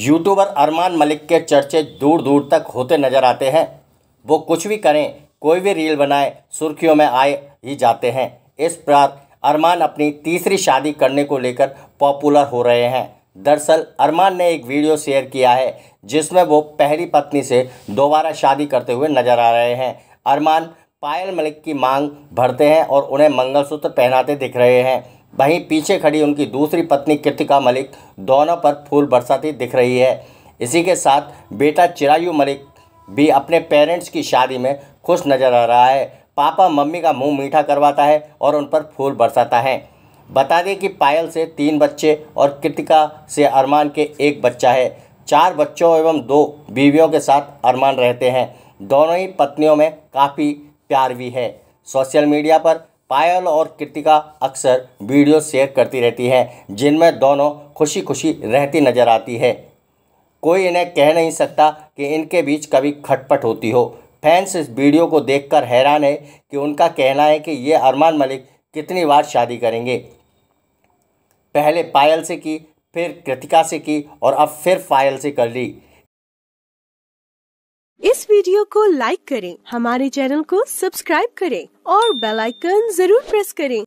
YouTuber अरमान मलिक के चर्चे दूर दूर तक होते नज़र आते हैं वो कुछ भी करें कोई भी रील बनाए सुर्खियों में आए ही जाते हैं इस बार अरमान अपनी तीसरी शादी करने को लेकर पॉपुलर हो रहे हैं दरअसल अरमान ने एक वीडियो शेयर किया है जिसमें वो पहली पत्नी से दोबारा शादी करते हुए नज़र आ रहे हैं अरमान पायल मलिक की मांग भरते हैं और उन्हें मंगलसूत्र पहनाते दिख रहे हैं वहीं पीछे खड़ी उनकी दूसरी पत्नी कृतिका मलिक दोनों पर फूल बरसाती दिख रही है इसी के साथ बेटा चिरायु मलिक भी अपने पेरेंट्स की शादी में खुश नज़र आ रहा है पापा मम्मी का मुंह मीठा करवाता है और उन पर फूल बरसाता है बता दें कि पायल से तीन बच्चे और कृतिका से अरमान के एक बच्चा है चार बच्चों एवं दो बीवियों के साथ अरमान रहते हैं दोनों ही पत्नियों में काफ़ी प्यार भी है सोशल मीडिया पर पायल और कृतिका अक्सर वीडियो शेयर करती रहती है जिनमें दोनों खुशी खुशी रहती नजर आती है कोई इन्हें कह नहीं सकता कि इनके बीच कभी खटपट होती हो फैंस इस वीडियो को देखकर हैरान है कि उनका कहना है कि ये अरमान मलिक कितनी बार शादी करेंगे पहले पायल से की फिर कृतिका से की और अब फिर पायल से कर ली इस वीडियो को लाइक करें हमारे चैनल को सब्सक्राइब करें और बेल आइकन जरूर प्रेस करें